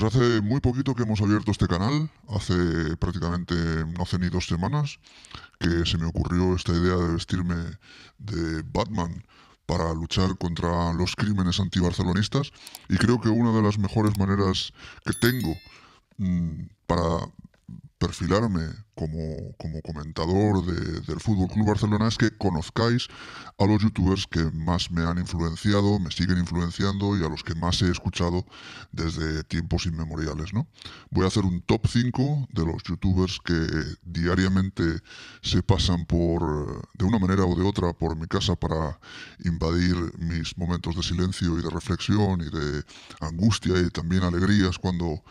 Pues hace muy poquito que hemos abierto este canal, hace prácticamente, no hace ni dos semanas, que se me ocurrió esta idea de vestirme de Batman para luchar contra los crímenes antibarcelonistas y creo que una de las mejores maneras que tengo mm, para perfilarme como, comentador del Fútbol Club Barcelona es que conozcáis a los youtubers que más me han influenciado, me siguen influenciando y a los que más he escuchado desde tiempos inmemoriales. ¿no? Voy a hacer un top 5 de los youtubers que diariamente se pasan por, de una manera o de otra por mi casa para invadir mis momentos de silencio y de reflexión y de angustia y también alegrías cuando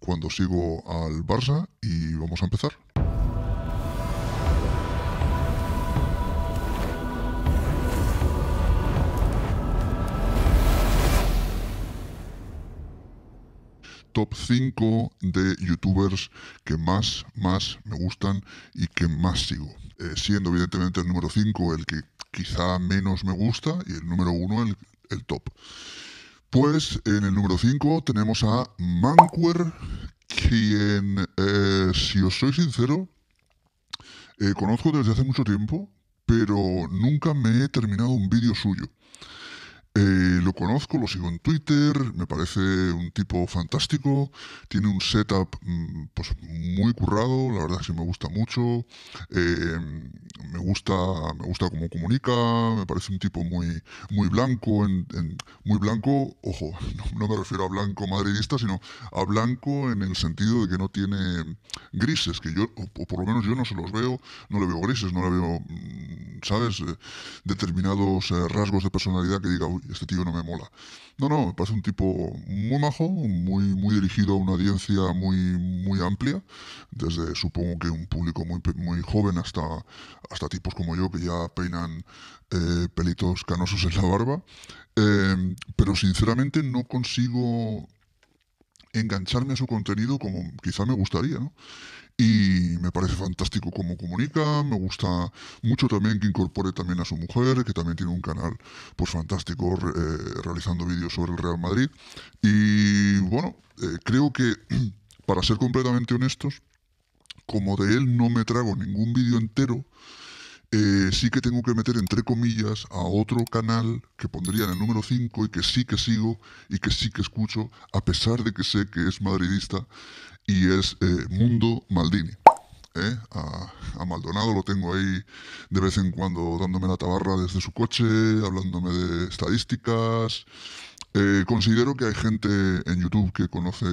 cuando sigo al Barça y vamos a empezar. top 5 de youtubers que más, más me gustan y que más sigo. Eh, siendo evidentemente el número 5 el que quizá menos me gusta y el número 1 el top. Pues en el número 5 tenemos a Manquer, quien, eh, si os soy sincero, eh, conozco desde hace mucho tiempo, pero nunca me he terminado un vídeo suyo. Eh, lo conozco, lo sigo en Twitter, me parece un tipo fantástico, tiene un setup mm, pues, muy currado, la verdad es que me gusta mucho, em, me, gusta, me gusta cómo comunica, me parece un tipo muy, muy blanco, en, muy blanco, ojo, no, me refiero a blanco madridista, sino a blanco en el sentido de que no tiene grises, que yo, o por lo menos yo no se los veo, no le veo grises, no le veo, mm, ¿sabes?, eh, determinados eh, rasgos de personalidad que diga, este tío no me mola. No, no, me parece un tipo muy majo, muy, muy dirigido a una audiencia muy, muy amplia, desde supongo que un público muy, muy joven hasta, hasta tipos como yo que ya peinan eh, pelitos canosos en la barba. Eh, pero sinceramente no consigo engancharme a su contenido como quizá me gustaría, ¿no? y me parece fantástico cómo comunica, me gusta mucho también que incorpore también a su mujer, que también tiene un canal pues fantástico eh, realizando vídeos sobre el Real Madrid y bueno, eh, creo que para ser completamente honestos, como de él no me trago ningún vídeo entero, eh, sí que tengo que meter entre comillas a otro canal que pondría en el número 5 y que sí que sigo y que sí que escucho, a pesar de que sé que es madridista y es eh, Mundo Maldini. Eh, a, Maldonado lo tengo ahí de vez en cuando dándome la tabarra desde su coche, hablándome de estadísticas. Eh, considero que hay gente en YouTube que conoce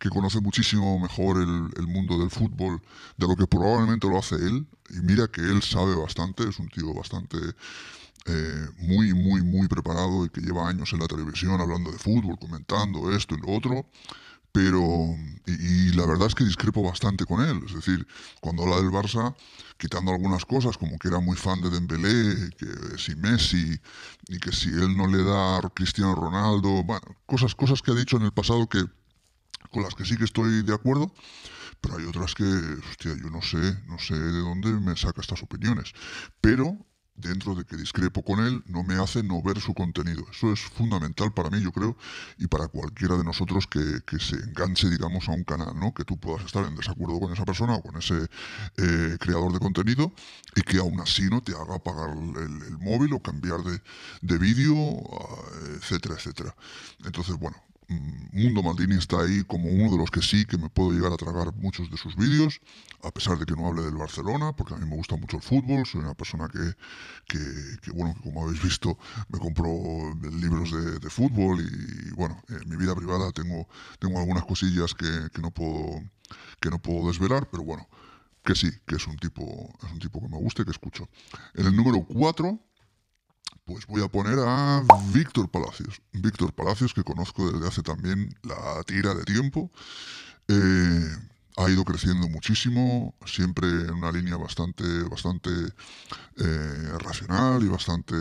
que conoce muchísimo mejor el, mundo del fútbol de lo que probablemente lo hace él. Y mira que él sabe bastante, es un tío bastante muy, muy, muy preparado y que lleva años en la televisión hablando de fútbol, comentando esto y lo otro pero y, la verdad es que discrepo bastante con él. Es decir, cuando habla del Barça, quitando algunas cosas, como que era muy fan de Dembélé, que si Messi, y que si él no le da a Cristiano Ronaldo, bueno, cosas, cosas que ha dicho en el pasado que con las que sí que estoy de acuerdo, pero hay otras que, hostia, yo no sé, no sé de dónde me saca estas opiniones. Pero dentro de que discrepo con él, no me hace no ver su contenido. Eso es fundamental para mí, yo creo, y para cualquiera de nosotros que, se enganche, digamos, a un canal, ¿no? Que tú puedas estar en desacuerdo con esa persona o con ese eh, creador de contenido y que aún así no te haga pagar el, móvil o cambiar de, de vídeo, ah, etcétera, etcétera. Entonces, bueno, Mm, mundo Maldini está ahí como uno de los que sí, que me puedo llegar a tragar muchos de sus vídeos, a pesar de que no hable del Barcelona, porque a mí me gusta mucho el fútbol, soy una persona que, bueno, como habéis visto, me compro libros de, fútbol y, bueno, en mi vida privada tengo, tengo algunas cosillas que, no puedo, que no puedo desvelar, pero bueno, que sí, que es un tipo, es un tipo que me gusta y que escucho. En el número 4 pues voy a poner a Víctor Palacios. Víctor Palacios, que conozco desde hace también la tira de tiempo. Eh, ha ido creciendo muchísimo, siempre en una línea bastante, bastante eh, racional y bastante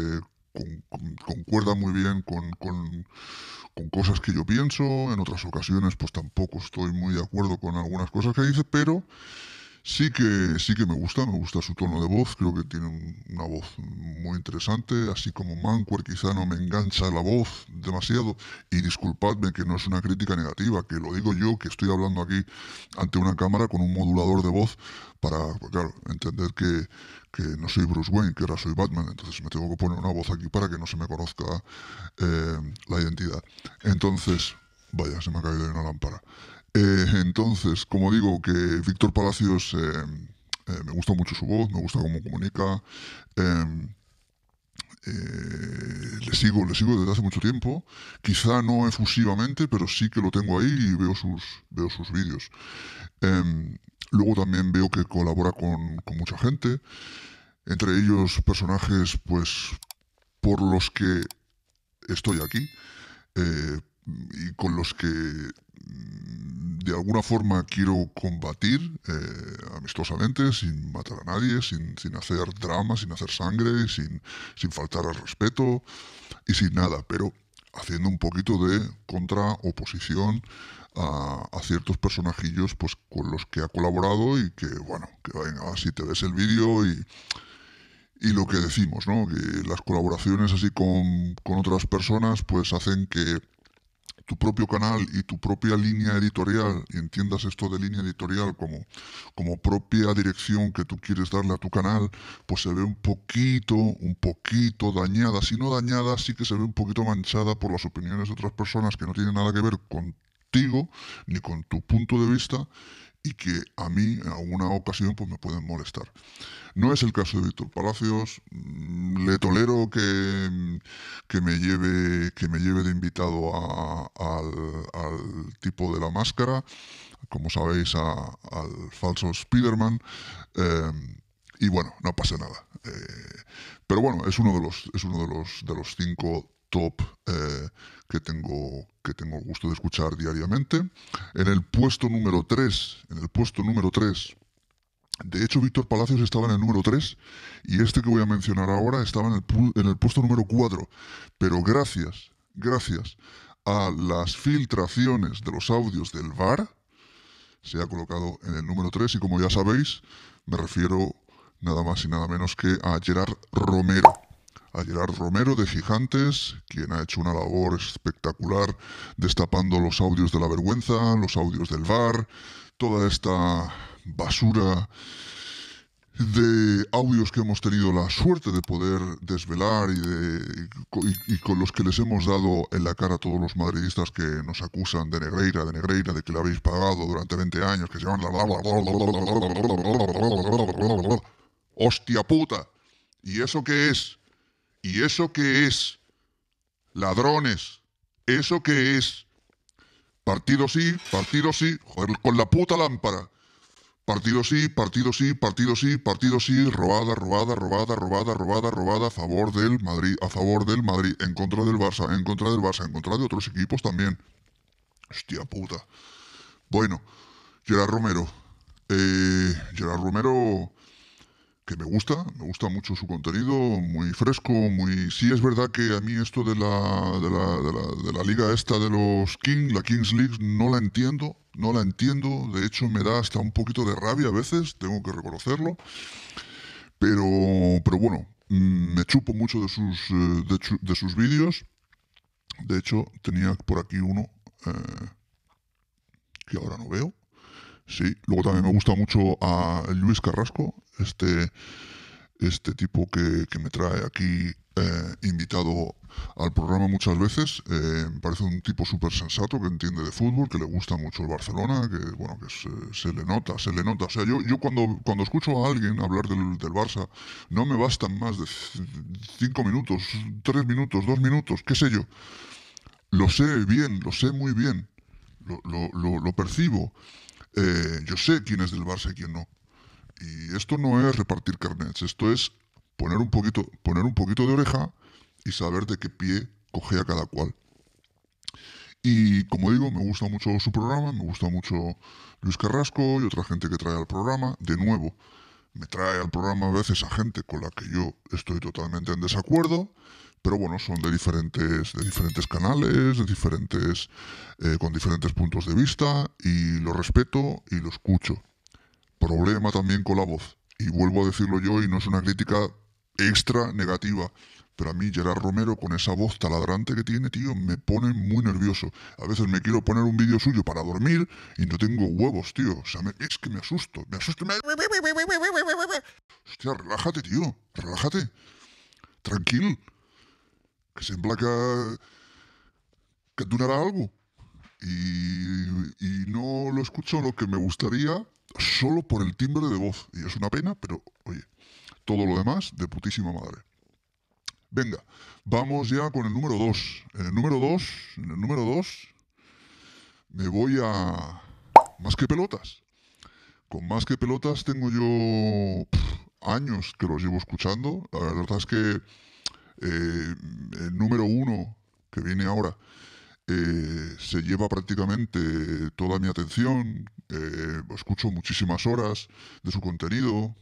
concuerda muy bien con, con, cosas que yo pienso. En otras ocasiones, pues tampoco estoy muy de acuerdo con algunas cosas que dice, pero Sí que, sí que me gusta, me gusta su tono de voz, creo que tiene una voz muy interesante, así como Manquer quizá no me engancha la voz demasiado, y disculpadme que no es una crítica negativa, que lo digo yo, que estoy hablando aquí ante una cámara con un modulador de voz para, pues claro, entender que, no soy Bruce Wayne, que ahora soy Batman, entonces me tengo que poner una voz aquí para que no se me conozca eh, la identidad. Entonces, vaya, se me ha caído una lámpara. Eh, entonces, como digo, que Víctor Palacios eh, eh, me gusta mucho su voz, me gusta cómo comunica. Em, le sigo, le sigo desde hace mucho tiempo, quizá no efusivamente, pero sí que lo tengo ahí y veo sus, veo sus vídeos. Em, luego también veo que colabora con, mucha gente, entre ellos personajes pues por los que estoy aquí, y con los que mm, de alguna forma quiero combatir eh, amistosamente, sin matar a nadie, sin, hacer drama, sin hacer sangre, sin, sin, faltar al respeto y sin nada, pero haciendo un poquito de contraoposición a, a, ciertos personajillos pues, con los que ha colaborado y que, bueno, que venga, si te ves el vídeo y, y lo que decimos, ¿no? Que las colaboraciones así con, con otras personas pues hacen que tu propio canal y tu propia línea editorial, y entiendas esto de línea editorial como, como propia dirección que tú quieres darle a tu canal, pues se ve un poquito, un poquito dañada. Si no dañada, sí que se ve un poquito manchada por las opiniones de otras personas que no tienen nada que ver contigo ni con tu punto de vista que a mí en alguna ocasión pues, me pueden molestar. No es el caso de Víctor Palacios, mm, le tolero que, mm, que, me, lleve, que me lleve de invitado al, tipo de la máscara, como sabéis, al falso Spiderman, em, y bueno, no pasa nada. Eh, pero bueno, es uno de los, es uno de los, de los cinco top eh, que, tengo, que tengo el gusto de escuchar diariamente. En el puesto número 3, en el puesto número 3, de hecho Víctor Palacios estaba en el número 3 y este que voy a mencionar ahora estaba en el, en el puesto número 4, pero gracias, gracias a las filtraciones de los audios del VAR, se ha colocado en el número 3 y como ya sabéis, me refiero nada más y nada menos que a Gerard Romero a Gerard Romero de Fijantes, quien ha hecho una labor espectacular destapando los audios de la vergüenza, los audios del bar, toda esta basura de audios que hemos tenido la suerte de poder desvelar y, de, y, con los que les hemos dado en la cara a todos los madridistas que nos acusan de Negreira, de Negreira, de que le habéis pagado durante 20 años, que se llaman... ¡Hostia puta! ¿Y eso qué es? ¿Y eso qué es? Ladrones. ¿Eso qué es? Partido sí, partido sí, con la puta lámpara. Partido sí, partido sí, partido sí, partido sí, robada, robada, robada, robada, robada, robada, a favor del Madrid, a favor del Madrid, en contra del Barça, en contra del Barça, en contra de otros equipos también. Hostia puta. Bueno, Gerard Romero. Eh, Gerard Romero que me gusta, me gusta mucho su contenido, muy fresco, muy... Sí es verdad que a mí esto de la, de la, de la, liga esta de los Kings, la Kings League, no la entiendo, no la entiendo, de hecho me da hasta un poquito de rabia a veces, tengo que reconocerlo, pero, pero bueno, mm, me chupo mucho de sus, eh, de, de sus vídeos, de hecho tenía por aquí uno eh, que ahora no veo, sí, luego también me gusta mucho a Luis Carrasco, este, este tipo que, me trae aquí eh, invitado al programa muchas veces. Eh, me parece un tipo súper sensato, que entiende de fútbol, que le gusta mucho el Barcelona, que bueno, que se, le nota, se le nota. O sea, yo, yo cuando, cuando escucho a alguien hablar del, del Barça, no me bastan más de cinco minutos, tres minutos, dos minutos, qué sé yo. Lo sé bien, lo sé muy bien, lo, percibo. Eh, yo sé quién es del Barça y quién no. Y esto no es repartir carnets, esto es poner un poquito, poner un poquito de oreja y saber de qué pie coge a cada cual. Y como digo, me gusta mucho su programa, me gusta mucho Luis Carrasco y otra gente que trae al programa. De nuevo, me trae al programa a veces a gente con la que yo estoy totalmente en desacuerdo, pero bueno, son de diferentes, de diferentes canales, de diferentes, eh, con diferentes puntos de vista, y lo respeto y lo escucho problema también con la voz. Y vuelvo a decirlo yo, y no es una crítica extra negativa. Pero a mí Gerard Romero, con esa voz taladrante que tiene, tío, me pone muy nervioso. A veces me quiero poner un vídeo suyo para dormir y no tengo huevos, tío. O sea, es que me asusto, me asusto. Hostia, relájate, tío, relájate. Tranquil. Que se emplaca que atunará algo. Y, y no lo escucho lo que me gustaría solo por el timbre de voz. Y es una pena, pero oye, todo lo demás de putísima madre. Venga, vamos ya con el número 2. En el número 2, en el número 2, me voy a... Más que pelotas. Con más que pelotas tengo yo años que los llevo escuchando. La verdad es que eh, el número 1 que viene ahora eh, se lleva prácticamente toda mi atención, eh, escucho muchísimas horas de su contenido,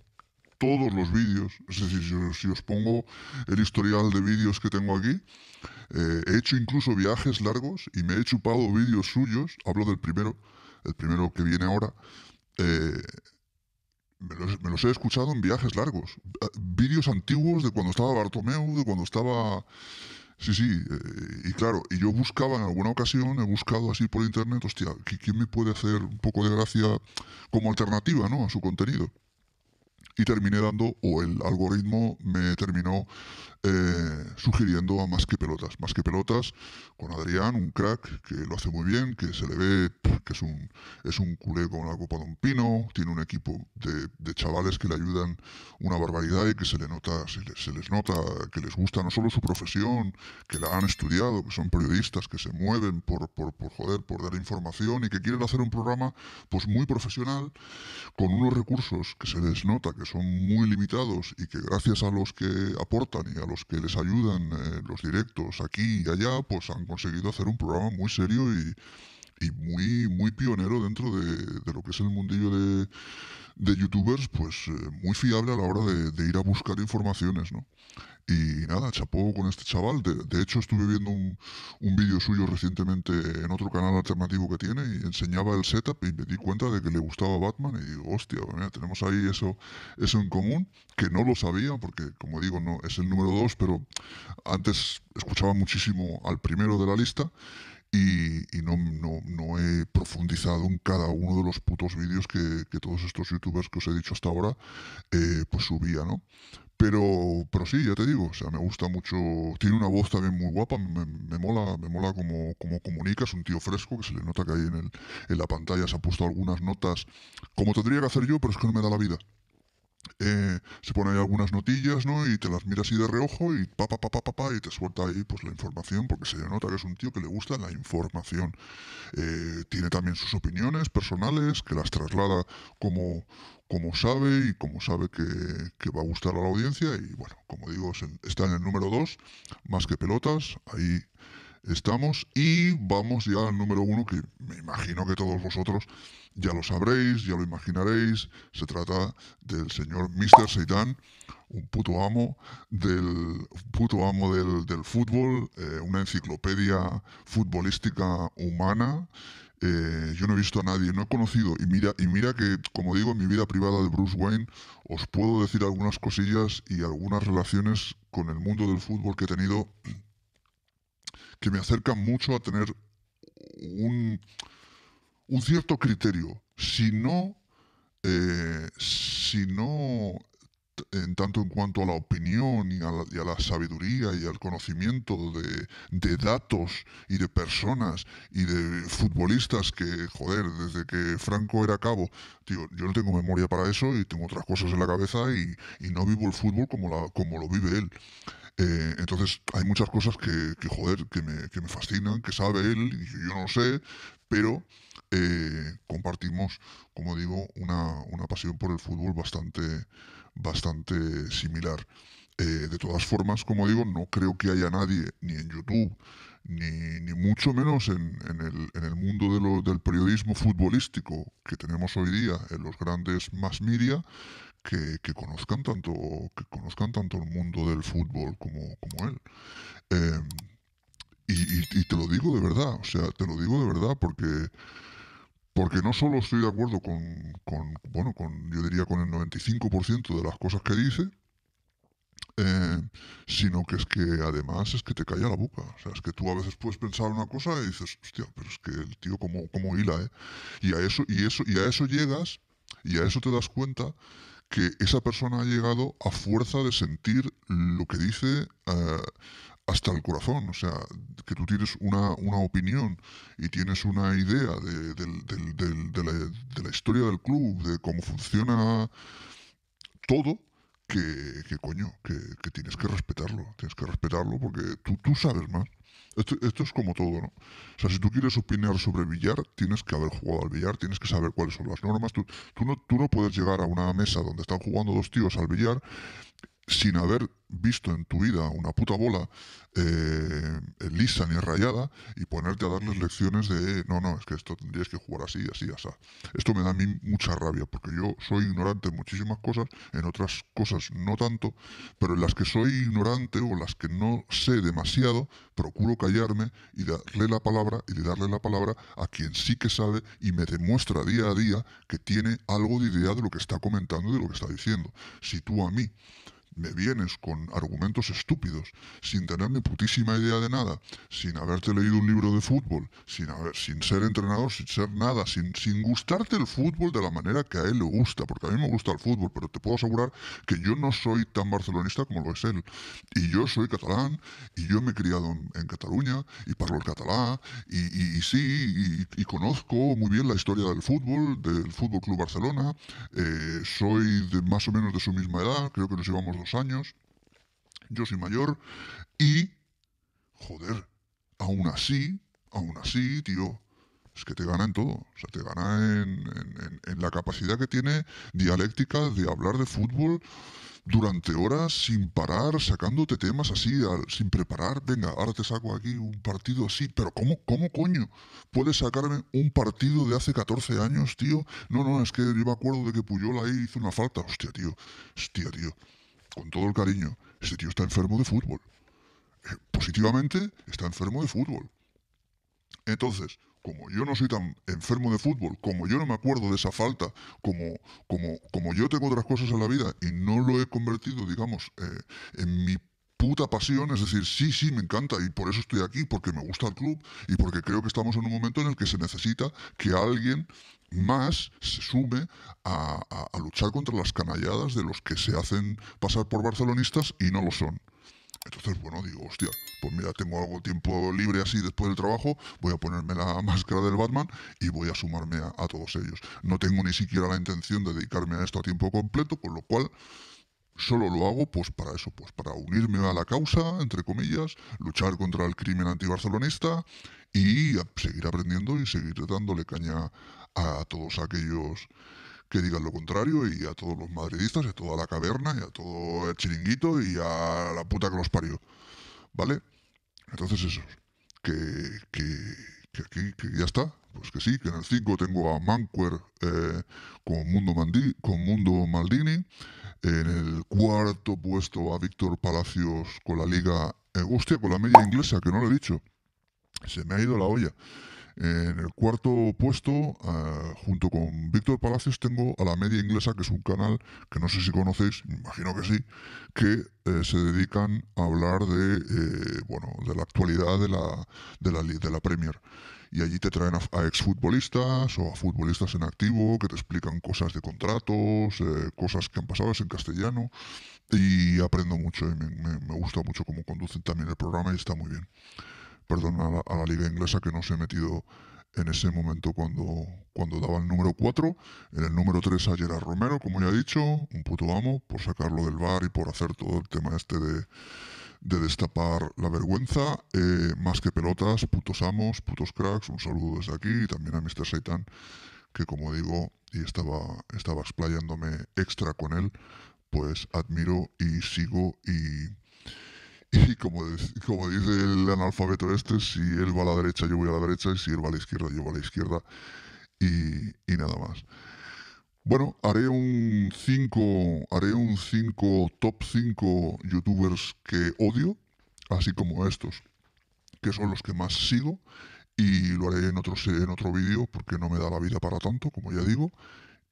todos los vídeos, si, os pongo el historial de vídeos que tengo aquí, eh, he hecho incluso viajes largos y me he chupado vídeos suyos, hablo del primero, el primero que viene ahora, me los, he escuchado en viajes largos. Vídeos antiguos de cuando estaba Bartomeu, de cuando estaba Sí, sí, eh, y claro, y yo buscaba en alguna ocasión, he buscado así por internet, hostia, ¿quién me puede hacer un poco de gracia como alternativa ¿no? a su contenido? Y terminé dando, o el algoritmo me terminó eh, sugiriendo a Más que Pelotas. Más que Pelotas con Adrián, un crack que lo hace muy bien, que se le ve que es un, es un culé con la copa de un pino, tiene un equipo de, chavales que le ayudan una barbaridad y que se, le nota, se, les nota que les gusta no solo su profesión, que la han estudiado, que son periodistas, que se mueven por, por, por joder, por dar información y que quieren hacer un programa pues muy profesional con unos recursos que se les nota que son muy limitados y que gracias a los que aportan y a los que les ayudan, eh, los directos aquí y allá, pues han conseguido hacer un programa muy serio y, y muy, muy pionero dentro de, lo que es el mundillo de, de youtubers, pues eh, muy fiable a la hora de, ir a buscar informaciones, ¿no? Y nada, chapó con este chaval. De, hecho, estuve viendo un, un vídeo suyo recientemente en otro canal alternativo que tiene y enseñaba el setup y me di cuenta de que le gustaba Batman y digo, hostia, pues tenemos ahí eso, eso en común, que no lo sabía porque, como digo, no es el número dos, pero antes escuchaba muchísimo al primero de la lista y, no, no, no, he profundizado en cada uno de los putos vídeos que, todos estos youtubers que os he dicho hasta ahora eh, pues subía, ¿no? Pero, pero sí, ya te digo, o sea, me gusta mucho, tiene una voz también muy guapa, me, mola, me mola como, como comunica, es un tío fresco, que se le nota que ahí en, en la pantalla se ha puesto algunas notas, como tendría que hacer yo, pero es que no me da la vida. Eh, se pone ahí algunas notillas, ¿no? Y te las mira así de reojo y pa, pa, pa, y te suelta ahí pues la información, porque se nota que es un tío que le gusta la información. Eh, tiene también sus opiniones personales, que las traslada como, como sabe y como sabe que, va a gustar a la audiencia. Y bueno, como digo, está en el número 2, más que pelotas, ahí estamos. Y vamos ya al número uno, que me imagino que todos vosotros ya lo sabréis, ya lo imaginaréis. Se trata del señor Mr. Seitan, un puto amo del, puto amo del, del fútbol, eh, una enciclopedia futbolística humana. Eh, yo no he visto a nadie, no he conocido, y mira, y mira que, como digo, en mi vida privada de Bruce Wayne, os puedo decir algunas cosillas y algunas relaciones con el mundo del fútbol que he tenido que me acerca mucho a tener un, cierto criterio. Si no, eh, si en tanto en cuanto a la opinión y a la, sabiduría y al conocimiento de, datos y de personas y de futbolistas que, joder, desde que Franco era cabo, yo no tengo memoria para eso y tengo otras cosas en la cabeza y, no vivo el fútbol como, la, como lo vive él. Eh, entonces hay muchas cosas que, que joder, que me, que me, fascinan, que sabe él y yo no sé, pero eh, compartimos, como digo, una, pasión por el fútbol bastante, bastante similar. Eh, de todas formas, como digo, no creo que haya nadie, ni en YouTube, ni, ni mucho menos en, en, el, en el, mundo de lo, del periodismo futbolístico que tenemos hoy día en los grandes más media, que, conozcan tanto, que conozcan tanto el mundo del fútbol como, como él. Em, y, te lo digo de verdad, o sea, te lo digo de verdad porque, porque no solo estoy de acuerdo con, bueno, con, yo diría con el 95% de las cosas que dice, em, sino que es que además es que te calla la boca. O sea, es que tú a veces puedes pensar una cosa y dices, hostia, pero es que el tío como, como hila, ¿eh? Y a eso, y eso, y a eso llegas, y a eso te das cuenta que esa persona ha llegado a fuerza de sentir lo que dice eh, hasta el corazón. O sea, que tú tienes una, opinión y tienes una idea de, la, historia del club, de cómo funciona todo. Que, coño, que, tienes que respetarlo, tienes que respetarlo porque tú sabes más, esto, es como todo, ¿no? O sea, si tú quieres opinar sobre billar, tienes que haber jugado al billar, tienes que saber cuáles son las normas. Tú, tú, no, tú no puedes llegar a una mesa donde están jugando dos tíos al billar sin haber visto en tu vida una puta bola eh, lisa ni rayada y ponerte a darles lecciones de no, no, es que esto tendrías que jugar así, así, así. Esto me da a mí mucha rabia porque yo soy ignorante en muchísimas cosas, en otras cosas no tanto, pero en las que soy ignorante o las que no sé demasiado, procuro callarme y darle la palabra y darle la palabra a quien sí que sabe y me demuestra día a día que tiene algo de idea de lo que está comentando y de lo que está diciendo. Si tú a mí me vienes con argumentos estúpidos, sin tener ni putísima idea de nada, sin haberte leído un libro de fútbol, sin, sin ser entrenador, sin ser nada, sin, sin gustarte el fútbol de la manera que a él le gusta, porque a mí me gusta el fútbol, pero te puedo asegurar que yo no soy tan barcelonista como lo es él. Y yo soy catalán, y yo me he criado en, Cataluña, y parlo el catalán, y, sí, y, conozco muy bien la historia del fútbol, del Fútbol Club Barcelona, eh, soy de más o menos de su misma edad, creo que nos llevamos años, yo soy mayor y, joder, aún así, aún así, tío, es que te gana en todo. O sea, te gana en, la capacidad que tiene dialéctica de hablar de fútbol durante horas sin parar, sacándote temas así, sin preparar. Venga, ahora te saco aquí un partido así. Pero ¿cómo, ¿cómo coño puedes sacarme un partido de hace 14 años, tío? No, no, es que yo me acuerdo de que Puyol ahí hizo una falta. Hostia, tío. Hostia, tío con todo el cariño, ese tío está enfermo de fútbol. Eh, positivamente está enfermo de fútbol. Entonces, como yo no soy tan enfermo de fútbol, como yo no me acuerdo de esa falta, como, como, como yo tengo otras cosas en la vida y no lo he convertido, digamos, eh, en mi puta pasión, es decir, sí, sí, me encanta y por eso estoy aquí, porque me gusta el club y porque creo que estamos en un momento en el que se necesita que alguien más se sume a, luchar contra las canalladas de los que se hacen pasar por barcelonistas y no lo son. Entonces, bueno, digo, hostia, pues mira, tengo algo tiempo libre así después del trabajo, voy a ponerme la máscara del Batman y voy a sumarme a, a todos ellos. No tengo ni siquiera la intención de dedicarme a esto a tiempo completo, con lo cual solo lo hago pues para eso, pues para unirme a la causa, entre comillas, luchar contra el crimen antibarcelonista y seguir aprendiendo y seguir dándole caña a todos aquellos que digan lo contrario y a todos los madridistas, y a toda la caverna y a todo el chiringuito y a la puta que los parió. ¿Vale? Entonces eso, que, que que aquí que ya está, pues que sí, que en el 5 tengo a Manquer eh, con, Mundo Maldini, en el cuarto puesto a Víctor Palacios con la liga, eh, con la media inglesa, que no lo he dicho, se me ha ido la olla. En el cuarto puesto, eh, junto con Víctor Palacios, tengo a La Media Inglesa, que es un canal que no sé si conocéis, me imagino que sí, que eh, se dedican a hablar de, eh, bueno, de la actualidad de la, de de la Premier y allí te traen a, exfutbolistas o a futbolistas en activo que te explican cosas de contratos, cosas que han pasado en castellano y aprendo mucho y me, me gusta mucho cómo conducen también el programa y está muy bien perdón a la, liga inglesa que no se he metido en ese momento cuando, cuando daba el número 4. En el número 3 ayer a Romero, como ya he dicho, un puto amo por sacarlo del bar y por hacer todo el tema este de, destapar la vergüenza. Eh, más que pelotas, putos amos, putos cracks, un saludo desde aquí y también a Mr. Seitan, que como digo, y estaba, estaba explayándome extra con él, pues admiro y sigo y como, dice el analfabeto este, si él va a la derecha, yo voy a la derecha, y si él va a la izquierda, yo voy a la izquierda, y, nada más. Bueno, haré un 5, haré un 5, top 5 youtubers que odio, así como estos, que son los que más sigo, y lo haré en otro, en otro vídeo porque no me da la vida para tanto, como ya digo,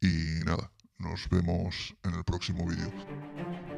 y nada, nos vemos en el próximo vídeo.